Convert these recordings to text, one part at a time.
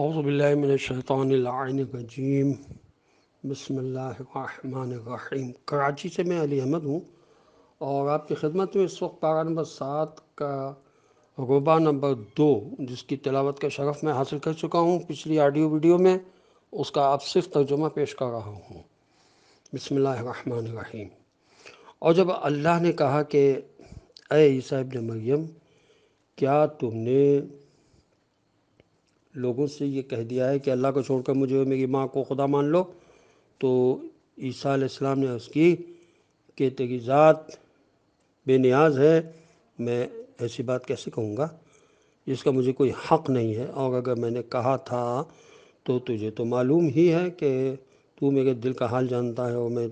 अज़बिल्लाशैतरजीम बसमीम कराची से मैं अली अहमद हूँ और आपकी खिदमत में इस वक्त पारा नंबर सात का रुबा नंबर दो जिसकी तलावत का शरफ़ मैं हासिल कर चुका हूँ पिछली आडियो वीडियो में उसका आप सिर्फ तर्जुमा पेश कर रहा हूँ बसमीम और जब अल्लाह ने कहा कि अ ईसा मरियम क्या तुमने लोगों से ये कह दिया है कि अल्लाह को छोड़कर मुझे मेरी माँ को खुदा मान लो तो ईसा इस्लाम ने उसकी कि तेरी ज़ात बेनियाज है मैं ऐसी बात कैसे कहूँगा जिसका मुझे कोई हक़ नहीं है और अगर मैंने कहा था तो तुझे तो मालूम ही है कि तू मेरे दिल का हाल जानता है और मैं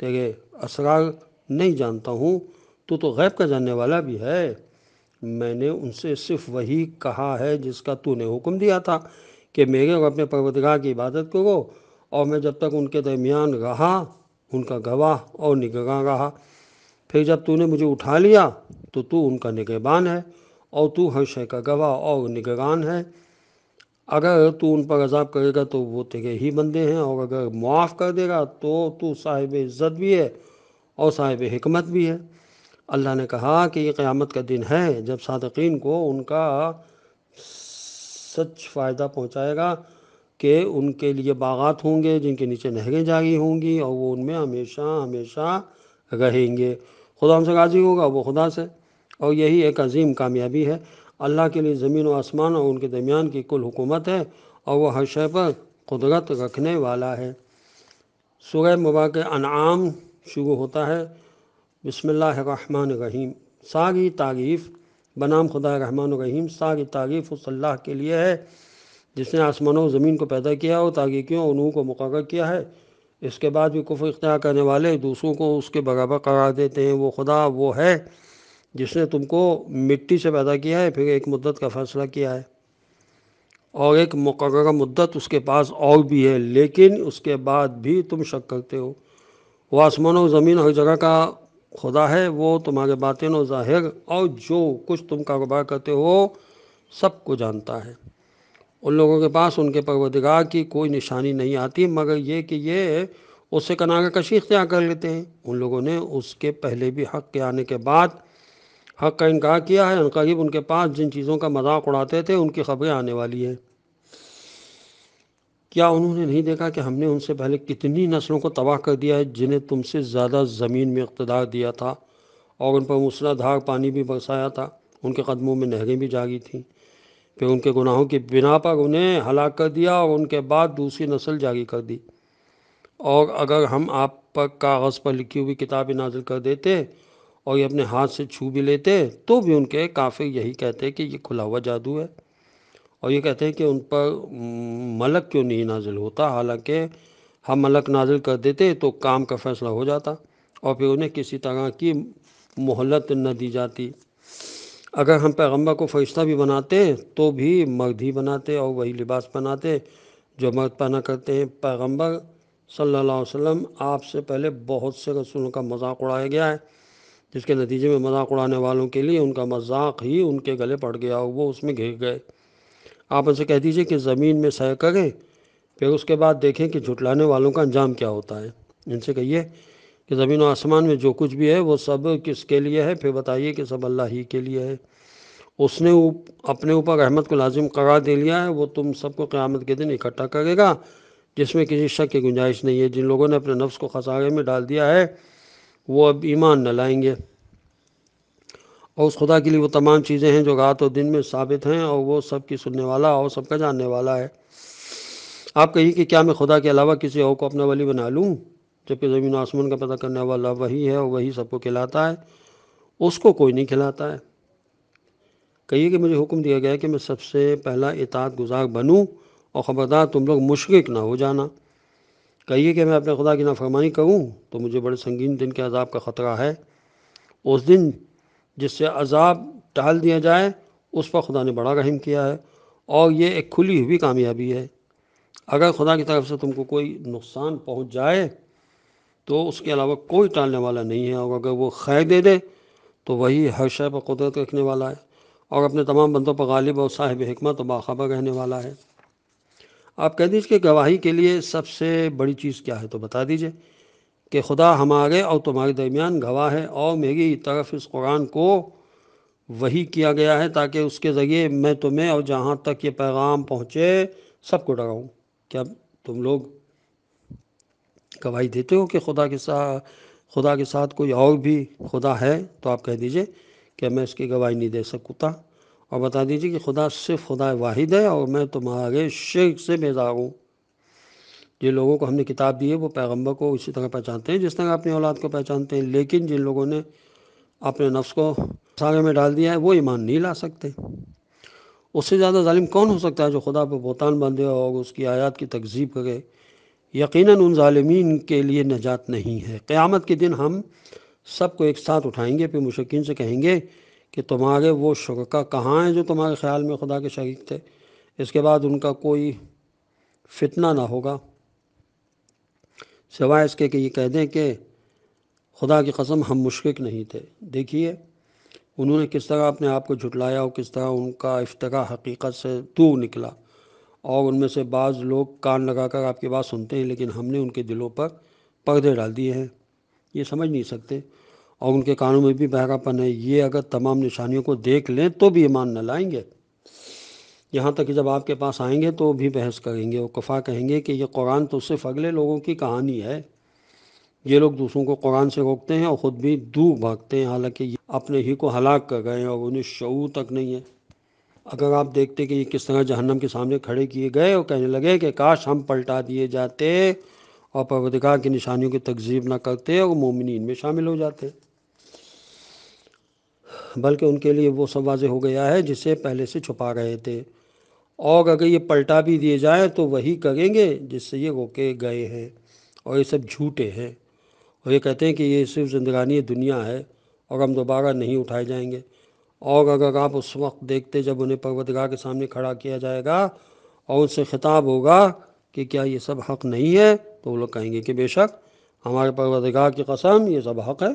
तेरे असरार नहीं जानता हूँ तू तो गैब का जानने वाला भी है मैंने उनसे सिर्फ वही कहा है जिसका तूने हुक्म दिया था कि मेरे और अपने परवतगाह की इबादत करो और मैं जब तक उनके दरमियान रहा उनका गवाह और निगरान रहा फिर जब तूने मुझे उठा लिया तो तू उनका निगहबान है और तू हर शय का गवाह और निगरान है अगर तू उन पर अजाब करेगा तो वो तेरे ही बंदे हैं और अगर मुआफ़ कर देगा तो तू साहिब इज़्ज़त भी है और साहिब हमत भी है अल्लाह ने कहा कि ये क़्यामत का दिन है जब सदकिन को उनका सच फ़ायदा पहुँचाएगा कि उनके लिए बागात होंगे जिनके नीचे नहरें जारी होंगी और वो उनमें हमेशा हमेशा रहेंगे खुदा हमसे गाजी होगा वो खुदा से और यही एक अजीम कामयाबी है अल्लाह के लिए ज़मीन व आसमान और उनके दरमियान की कुल हुकूमत है और वह हर शय पर कुदरत रखने वाला है सुबह मुबारक अनाम शुरू होता है बसमीम सागी तारीफ़ बनाम खुदा रहमान रहीम सारी तारीफ़ उस अल्लाह के लिए है जिसने आसमानों ज़मीन को पैदा किया और तारीखियों और उनू को मुकर किया है इसके बाद भी कुफ इख्तियार करने वाले दूसरों को उसके बराबर करार देते हैं वो खुदा वो है जिसने तुमको मिट्टी से पैदा किया है फिर एक मुद्दत का फ़ैसला किया है और एक मुकर मुद्दत उसके पास और भी है लेकिन उसके बाद भी तुम शक करते हो वह आसमान और ज़मीन हर जगह का खुदा है वो तुम्हारे बातिन और ज़ाहिर और जो कुछ तुम कारोबार करते हो सब को जानता है उन लोगों के पास उनके परवदगार की कोई निशानी नहीं आती मगर ये कि ये उससे कनागा कशी इख्तियार कर लेते हैं उन लोगों ने उसके पहले भी हक़ के आने के बाद हक़ का इनकार किया है अनकरीब उनके पास जिन चीज़ों का मजाक उड़ाते थे उनकी खबरें आने वाली हैं क्या उन्होंने नहीं देखा कि हमने उनसे पहले कितनी नस्लों को तबाह कर दिया है जिन्हें तुमसे ज़्यादा ज़मीन में इकतदार दिया था और उन पर मूसलाधार पानी भी बरसाया था उनके कदमों में नहरें भी जागी थीं फिर उनके गुनाहों की बिना पर उन्हें हलाक कर दिया और उनके बाद दूसरी नस्ल जागी कर दी और अगर हम आप पर कागज़ पर लिखी हुई किताबें नाजिल कर देते और ये अपने हाथ से छू भी लेते तो भी उनके काफ़ी यही कहते कि ये खुला हुआ जादू है और ये कहते हैं कि उन पर मलक क्यों नहीं नाजिल होता हालांकि हम मलक नाजिल कर देते तो काम का फैसला हो जाता और फिर उन्हें किसी तरह की मोहलत न दी जाती अगर हम पैगम्बर को फरिश्ता भी बनाते तो भी मर्द ही बनाते और वही लिबास पहनाते जो मर्द पहना करते हैं पैगम्बर सल्लल्लाहु अलैहि वसल्लम आपसे पहले बहुत से रसूलों का मजाक उड़ाया गया है जिसके नतीजे में मजाक उड़ाने वालों के लिए उनका मजाक ही उनके गले पड़ गया और वो उसमें घिर गए आप उनसे कह दीजिए कि ज़मीन में सैर करें फिर उसके बाद देखें कि झुटलाने वालों का अंजाम क्या होता है इनसे कहिए कि ज़मीन और आसमान में जो कुछ भी है वो सब किसके लिए है फिर बताइए कि सब अल्लाह ही के लिए है उसने उप, अपने ऊपर रहमत को लाजिम करार दे लिया है वो तुम सबको क़्यामत के दिन इकट्ठा करेगा जिसमें किसी शक की गुंजाइश नहीं है जिन लोगों ने अपने नफ्स को खसारे में डाल दिया है वो अब ईमान न लाएंगे और उस खुदा के लिए वो तमाम चीज़ें हैं जो रात और दिन में साबित हैं और वो सब की सुनने वाला और सबका जानने वाला है आप कहिए कि क्या मैं खुदा के अलावा किसी और को अपना वली बना लूँ जबकि ज़मीन आसमान का पता करने वाला वही है और वही सबको खिलाता है उसको कोई नहीं खिलाता है कहिए कि मुझे हुक्म दिया गया कि मैं सबसे पहला इतात गुजार बनूँ और ख़बरदार तुम लोग मुशरक ना हो जाना कहिए कि मैं अपने खुदा की नाफरमानी करूँ तो मुझे बड़े संगीन दिन के अजाब का ख़तरा है उस दिन जिससे अजाब टाल दिया जाए उस पर खुदा ने बड़ा रहम किया है और ये एक खुली हुई कामयाबी है अगर खुदा की तरफ से तुमको कोई नुकसान पहुंच जाए तो उसके अलावा कोई टालने वाला नहीं है और अगर वो खैर दे दे तो वही हर शय पर कुदरत रखने वाला है और अपने तमाम बंदों पर गालिब और साहिब हमत और बाखबर रहने वाला है आप कह दीजिए कि गवाही के लिए सबसे बड़ी चीज़ क्या है तो बता दीजिए कि खुदा हमारे और तुम्हारे दरमियान गवाह है और मेरी तरफ इस कुरान को वही किया गया है ताकि उसके ज़रिए मैं तुम्हें और जहाँ तक ये पैगाम पहुँचे सबको डराऊँ क्या तुम लोग गवाही देते हो कि खुदा के साथ खुदा के साथ कोई और भी खुदा है तो आप कह दीजिए कि मैं इसकी गवाही नहीं दे सकता और बता दीजिए कि खुदा सिर्फ खुदा वाहिद है और मैं तुम्हारे शेख से बेजार हूँ जिन लोगों को हमने किताब दी है वो पैगम्बर को इसी तरह पहचानते हैं जिस तरह अपनी औलाद को पहचानते हैं लेकिन जिन लोगों ने अपने नफ्स को सागे में डाल दिया है वो ईमान नहीं ला सकते उससे ज़्यादा ालिम कौन हो सकता है जो खुदा पर बोतान बांधे और उसकी आयात की तकजीब करे यकीन उन ालमीन के लिए नजात नहीं है क़्यामत के दिन हम सबको एक साथ उठाएंगे फिर मुशक्न से कहेंगे कि तुम्हारे वो शुरा कहाँ हैं जो तुम्हारे ख्याल में खुदा के शरीक थे इसके बाद उनका कोई फितना ना होगा सिवाय इसके कि ये कह दें कि खुदा की कसम हम मुश्किल नहीं थे देखिए उन्होंने किस तरह अपने आप को झुटलाया और किस तरह उनका इफ्तः हकीकत से दूर निकला और उनमें से बाज़ लोग कान लगाकर आपकी बात सुनते हैं लेकिन हमने उनके दिलों पर पर्दे डाल दिए हैं ये समझ नहीं सकते और उनके कानों में भी बहरापन है ये अगर तमाम निशानियों को देख लें तो भी ईमान न लाएंगे यहाँ तक कि जब आपके पास आएंगे तो भी बहस करेंगे और कफ़ा कहेंगे कि ये कुरान तो सिर्फ अगले लोगों की कहानी है ये लोग दूसरों को कुरान से रोकते हैं और ख़ुद भी दूर भागते हैं हालांकि ये अपने ही को हलाक कर गए हैं और उन्हें शऊ तक नहीं है अगर आप देखते कि ये किस तरह जहन्नम के सामने खड़े किए गए और कहने लगे कि काश हम पलटा दिए जाते और परवदिकार की निशानियों की तकजीब ना करते और मोमिन में शामिल हो जाते बल्कि उनके लिए वो सब वाजे हो गया है जिसे पहले से छुपा रहे थे और अगर ये पलटा भी दिए जाए तो वही करेंगे जिससे ये रोके गए हैं और ये सब झूठे हैं और ये कहते हैं कि ये सिर्फ जिंदगानी दुनिया है और हम दोबारा नहीं उठाए जाएंगे और अगर आप उस वक्त देखते जब उन्हें परवदगाह के सामने खड़ा किया जाएगा और उनसे खिताब होगा कि क्या ये सब हक नहीं है तो वो लोग कहेंगे कि बेशक हमारे परवदगाह की कसम ये सब हक है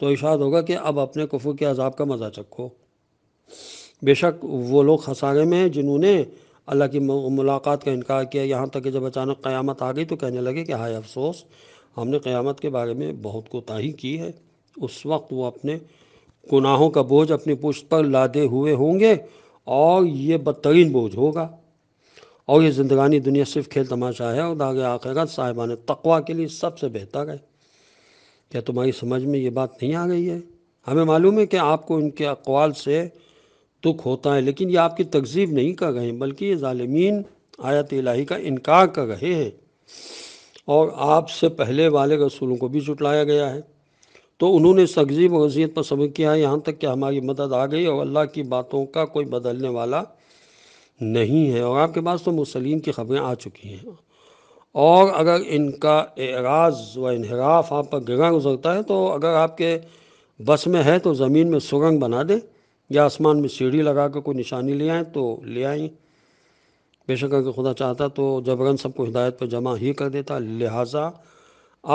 तो इशाद होगा कि अब अपने कुफू के अजाब का मज़ा चखो बेशक वो लोग खसारे में हैं जिन्होंने अल्लाह की मुलाकात का इनकार किया यहाँ तक कि जब अचानक क़यामत आ गई तो कहने लगे कि हाय अफसोस हमने क़यामत के बारे में बहुत कोताही की है उस वक्त वो अपने गुनाहों का बोझ अपनी पुष्ट पर लादे हुए होंगे और ये बदतरीन बोझ होगा और ये ज़िंदगानी दुनिया सिर्फ खेल तमाशा है और दागे आखिरत साहिबान तकवा के लिए सबसे बेहतर है क्या तुम्हारी समझ में ये बात नहीं आ गई है हमें मालूम है कि आपको इनके अकवाल से दुख होता है लेकिन ये आपकी तकजीब नहीं कर गए बल्कि ये ालमीन आयत इलाही का इनकार कर रहे हैं और आपसे पहले वाले रसूलों को भी जुटलाया गया है तो उन्होंने तकजीब और पर सबक किया है यहाँ तक कि हमारी मदद आ गई और अल्लाह की बातों का कोई बदलने वाला नहीं है और आपके पास तो मुसलिम की खबरें आ चुकी हैं और अगर इनका एराज व इनहराफ आप पर गिरा गुजरता है तो अगर आपके बस में है तो ज़मीन में सुरंग बना दे या आसमान में सीढ़ी लगा कर कोई निशानी ले आएँ तो ले आएँ बेशक अगर खुदा चाहता तो जबरन सबको हिदायत पर जमा ही कर देता लिहाजा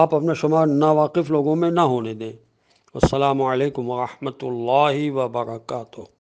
आप अपना शुमार नावाकिफ़ लोगों में ना होने दें अल्लाम वरहमल वर्का